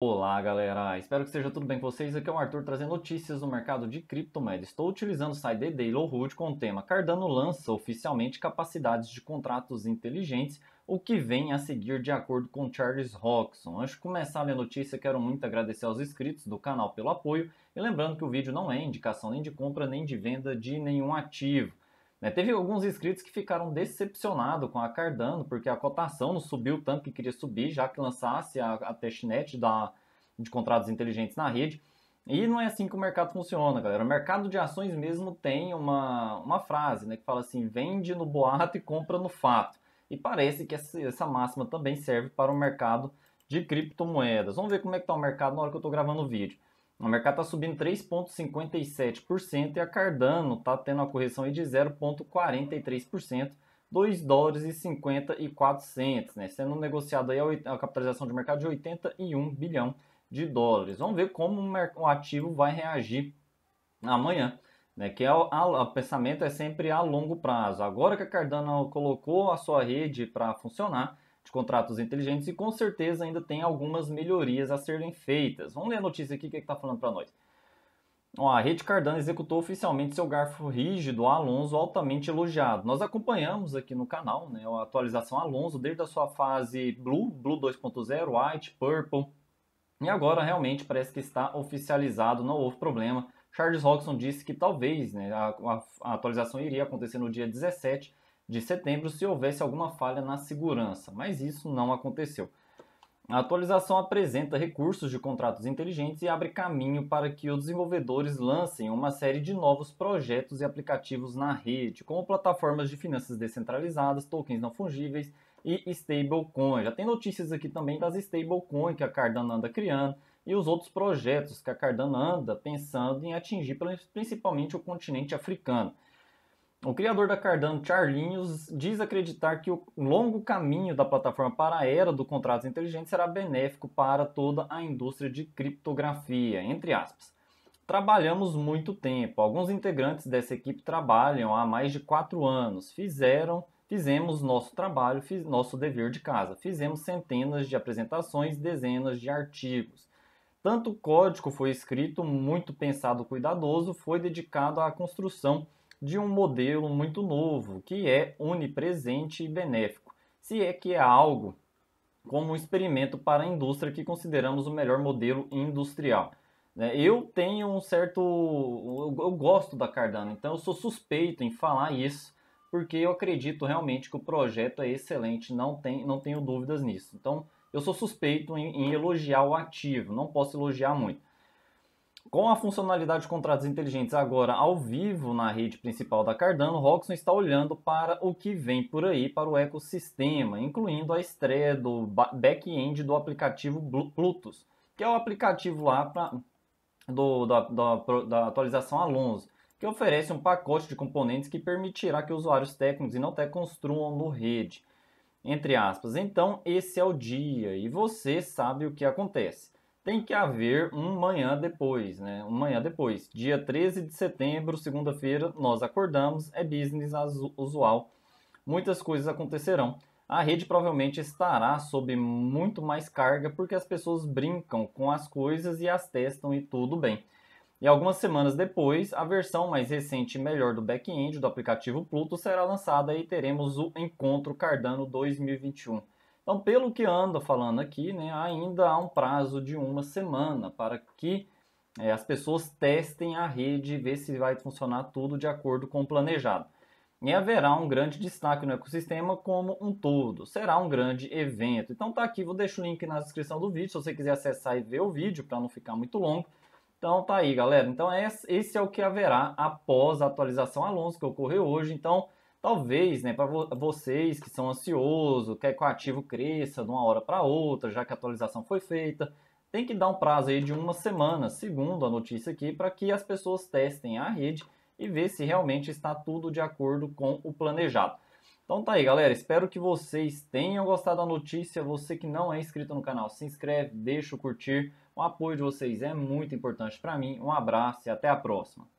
Olá galera, espero que esteja tudo bem com vocês. Aqui é o Arthur trazendo notícias do mercado de criptomoedas. Estou utilizando o site de Hood com o tema Cardano lança oficialmente capacidades de contratos inteligentes, o que vem a seguir de acordo com Charles Roxon. Antes de começar a minha notícia, quero muito agradecer aos inscritos do canal pelo apoio e lembrando que o vídeo não é indicação nem de compra nem de venda de nenhum ativo. Né, teve alguns inscritos que ficaram decepcionados com a Cardano, porque a cotação não subiu tanto que queria subir, já que lançasse a, a testnet da, de contratos inteligentes na rede. E não é assim que o mercado funciona, galera. O mercado de ações mesmo tem uma, uma frase né, que fala assim: vende no boato e compra no fato. E parece que essa, essa máxima também serve para o mercado de criptomoedas. Vamos ver como é que está o mercado na hora que eu estou gravando o vídeo. O mercado está subindo 3,57% e a Cardano está tendo uma correção aí de 0,43%, 2 dólares e 54 né? sendo negociado aí a capitalização de mercado de 81 bilhão de dólares. Vamos ver como o ativo vai reagir amanhã. Né, que é o, a, o pensamento é sempre a longo prazo. Agora que a Cardano colocou a sua rede para funcionar, de contratos inteligentes e com certeza ainda tem algumas melhorias a serem feitas. Vamos ler a notícia aqui, o que está falando para nós. a rede Cardano executou oficialmente seu garfo rígido Alonso altamente elogiado. Nós acompanhamos aqui no canal né, a atualização Alonso desde a sua fase Blue, Blue 2.0, White, Purple. E agora realmente parece que está oficializado, não houve problema. Charles Roxon disse que talvez né, a, a, a atualização iria acontecer no dia 17, de setembro se houvesse alguma falha na segurança, mas isso não aconteceu. A atualização apresenta recursos de contratos inteligentes e abre caminho para que os desenvolvedores lancem uma série de novos projetos e aplicativos na rede, como plataformas de finanças descentralizadas, tokens não fungíveis e stablecoin. Já tem notícias aqui também das stablecoin que a Cardano anda criando e os outros projetos que a Cardano anda pensando em atingir principalmente o continente africano. O criador da Cardano, Charlinhos, diz acreditar que o longo caminho da plataforma para a era do contrato inteligente será benéfico para toda a indústria de criptografia, entre aspas. Trabalhamos muito tempo. Alguns integrantes dessa equipe trabalham há mais de quatro anos. Fizeram, fizemos nosso trabalho, fiz nosso dever de casa. Fizemos centenas de apresentações, dezenas de artigos. Tanto código foi escrito, muito pensado, cuidadoso, foi dedicado à construção de um modelo muito novo, que é onipresente e benéfico, se é que é algo como um experimento para a indústria que consideramos o melhor modelo industrial. Né? Eu tenho um certo. Eu gosto da Cardano, então eu sou suspeito em falar isso, porque eu acredito realmente que o projeto é excelente, não, tem, não tenho dúvidas nisso. Então eu sou suspeito em, em elogiar o ativo, não posso elogiar muito. Com a funcionalidade de contratos inteligentes agora ao vivo na rede principal da Cardano, Roxxon está olhando para o que vem por aí para o ecossistema, incluindo a estreia do back-end do aplicativo Plutus, que é o aplicativo lá pra, do, da, da, da atualização Alonso, que oferece um pacote de componentes que permitirá que usuários técnicos e não técnicos construam no rede. Entre aspas. Então, esse é o dia e você sabe o que acontece tem que haver um manhã depois, né? Um manhã depois. Dia 13 de setembro, segunda-feira, nós acordamos, é business usual. Muitas coisas acontecerão. A rede provavelmente estará sob muito mais carga porque as pessoas brincam com as coisas e as testam e tudo bem. E algumas semanas depois, a versão mais recente e melhor do back-end do aplicativo Pluto será lançada e teremos o Encontro Cardano 2021. Então, pelo que anda falando aqui, né, ainda há um prazo de uma semana para que é, as pessoas testem a rede e ver se vai funcionar tudo de acordo com o planejado. E haverá um grande destaque no ecossistema como um todo. Será um grande evento. Então tá aqui, vou deixar o link na descrição do vídeo, se você quiser acessar e ver o vídeo para não ficar muito longo. Então tá aí, galera. Então esse é o que haverá após a atualização Alonso que ocorreu hoje. Então Talvez, né, para vo vocês que são ansiosos, quer que o ativo cresça de uma hora para outra, já que a atualização foi feita, tem que dar um prazo aí de uma semana, segundo a notícia aqui, para que as pessoas testem a rede e ver se realmente está tudo de acordo com o planejado. Então tá aí, galera. Espero que vocês tenham gostado da notícia. Você que não é inscrito no canal, se inscreve, deixa o curtir. O apoio de vocês é muito importante para mim. Um abraço e até a próxima.